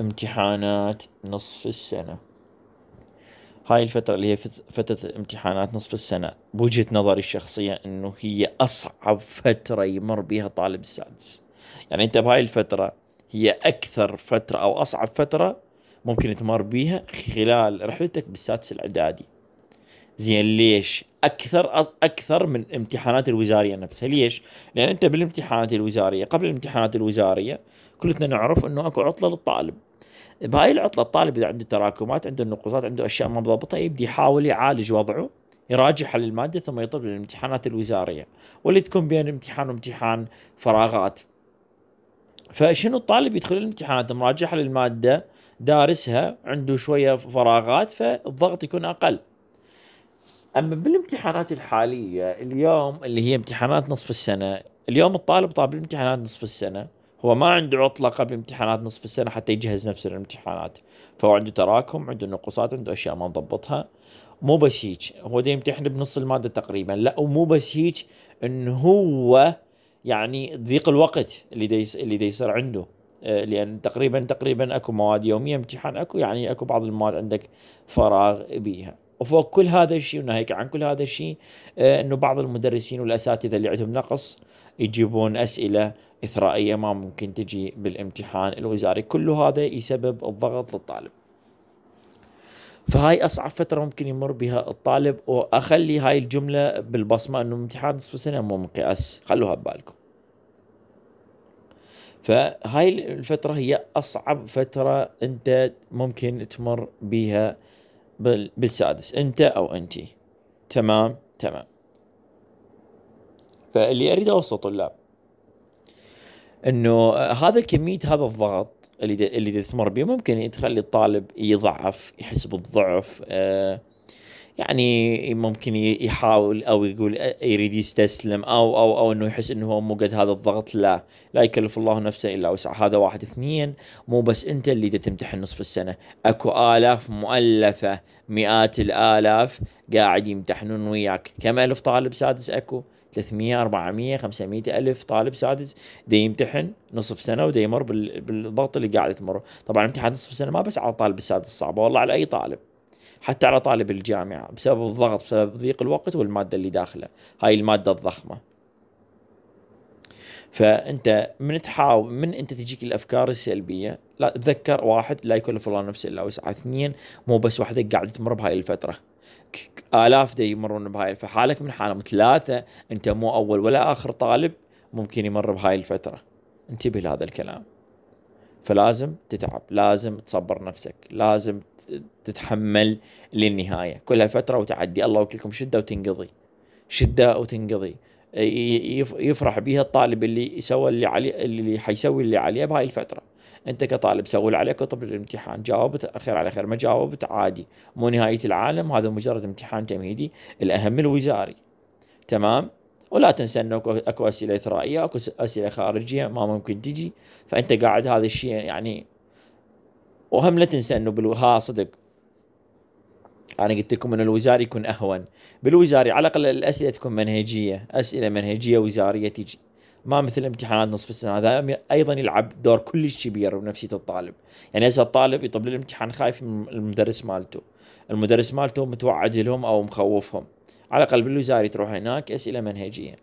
امتحانات نصف السنة هاي الفترة اللي هي فترة امتحانات نصف السنة بوجهة نظري الشخصية انه هي اصعب فترة يمر بها طالب السادس يعني انت بهاي الفترة هي اكثر فترة او اصعب فترة ممكن تمر بيها خلال رحلتك بالسادس الاعدادي زين ليش؟ اكثر اكثر من امتحانات الوزاريه نفسها، ليش؟ لان انت بالامتحانات الوزاريه قبل الامتحانات الوزاريه كلنا نعرف انه اكو عطله للطالب. بهاي العطله الطالب اذا عنده تراكمات، عنده نقصات، عنده اشياء ما مضبطه يبدي يحاول يعالج وضعه يراجع حل الماده ثم يطلب للامتحانات الوزاريه، واللي تكون بين امتحان وامتحان فراغات. فشنو الطالب يدخل الامتحانات مراجع للمادة دارسها عنده شويه فراغات فالضغط يكون اقل. اما بالامتحانات الحاليه اليوم اللي هي امتحانات نصف السنه اليوم الطالب طالب الامتحانات نصف السنه هو ما عنده عطله قبل امتحانات نصف السنه حتى يجهز نفسه للامتحانات فهو عنده تراكم عنده نقصات عنده اشياء ما نضبطها مو بس هيك هو دا يمتحن بنص الماده تقريبا لا ومو بس هيك انه هو يعني ضيق الوقت اللي دي اللي دي يصير عنده آه، لان تقريبا تقريبا اكو مواد يوميه امتحان اكو يعني اكو بعض المواد عندك فراغ بيها وفوق كل هذا الشيء وناهيك عن كل هذا الشيء آه، انه بعض المدرسين والاساتذه اللي عندهم نقص يجيبون اسئله اثرائيه ما ممكن تجي بالامتحان الوزاري كل هذا يسبب الضغط للطالب فهاي اصعب فتره ممكن يمر بها الطالب واخلي هاي الجمله بالبصمه انه امتحان نصف سنه مو مقياس خلوها ببالكم فهاي الفترة هي أصعب فترة أنت ممكن تمر بها بالسادس انت او انت تمام تمام فاللي اريد اوصله طلاب انه هذا كميه هذا الضغط اللي دي اللي تمر به ممكن تخلي الطالب يضعف يحس بالضعف آه يعني ممكن يحاول او يقول يريد يستسلم او او او انه يحس انه هو مو قد هذا الضغط لا لا يكلف الله نفسا الا وسعها هذا واحد اثنين مو بس انت اللي تمتحن نصف السنه اكو الاف مؤلفه مئات الالاف قاعد يمتحنون وياك كم الف طالب سادس اكو 300 400 500 الف طالب سادس دي يمتحن نصف سنه ودي يمر بالضغط اللي قاعد تمره طبعا امتحان نصف سنه ما بس على الطالب السادس صعبه والله على اي طالب حتى على طالب الجامعة بسبب الضغط بسبب ضيق الوقت والمادة اللي داخله هاي المادة الضخمة فانت من تحاول من انت تجيك الافكار السلبيه لا تذكر واحد لا يكلف الله نفسه الا وسعها اثنين مو بس وحدك قاعد تمر بهاي الفتره الاف دي يمرون بهاي فحالك من حالهم ثلاثه انت مو اول ولا اخر طالب ممكن يمر بهاي الفتره انتبه لهذا الكلام فلازم تتعب لازم تصبر نفسك لازم تتحمل للنهايه كلها فتره وتعدي الله وكلكم شده وتنقضي شده وتنقضي يفرح بها الطالب اللي سوى اللي عليه اللي حيسوي اللي عليه بهاي الفتره انت كطالب سوي اللي عليك وطب الامتحان جاوبت خير على خير ما جاوبت عادي مو نهايه العالم هذا مجرد امتحان تمهيدي الاهم الوزاري تمام ولا تنسى انه اكو اسئله اثرائيه اكو اسئله خارجيه ما ممكن تجي فانت قاعد هذا الشيء يعني وهم لا تنسى انه ها صدق انا قلت لكم ان الوزاري يكون اهون بالوزاري على الاقل الاسئله تكون منهجيه اسئله منهجيه وزاريه تجي ما مثل امتحانات نصف السنه هذا ايضا يلعب دور كلش كبير بنفسيه الطالب يعني هسه الطالب يطب الامتحان خايف من المدرس مالته المدرس مالته متوعد لهم او مخوفهم على الاقل بالوزاري تروح هناك اسئله منهجيه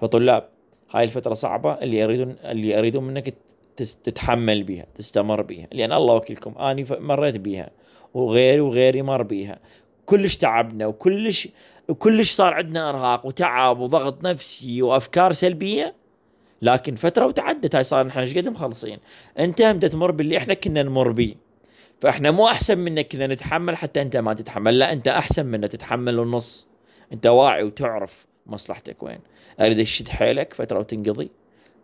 فطلاب هاي الفتره صعبه اللي يريدون اللي يريدون منك تتحمل بها تستمر بها لأن الله وكيلكم أنا مريت بها وغيري وغيري مر بها كلش تعبنا وكلش كلش صار عندنا ارهاق وتعب وضغط نفسي وافكار سلبيه لكن فتره وتعدت هاي صار احنا ايش قد مخلصين انت هم تمر باللي احنا كنا نمر به فاحنا مو احسن منك كنا نتحمل حتى انت ما تتحمل لا انت احسن منا تتحمل النص انت واعي وتعرف مصلحتك وين اريد اشد حيلك فتره وتنقضي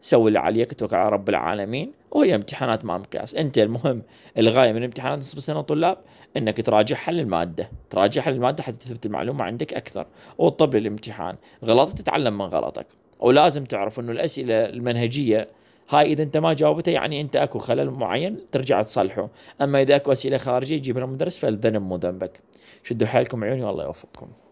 سوي اللي عليك توكل على رب العالمين وهي امتحانات ما مقياس انت المهم الغايه من امتحانات نصف السنه طلاب انك تراجعها للماده تراجعها للماده حتى تثبت المعلومه عندك اكثر وتطب للامتحان غلطت تتعلم من غلطك ولازم تعرف انه الاسئله المنهجيه هاي اذا انت ما جاوبته يعني انت اكو خلل معين ترجع تصلحه اما اذا اكو اسئله خارجيه يجيبها المدرس فالذنب مو ذنبك شدوا حيلكم عيوني والله يوفقكم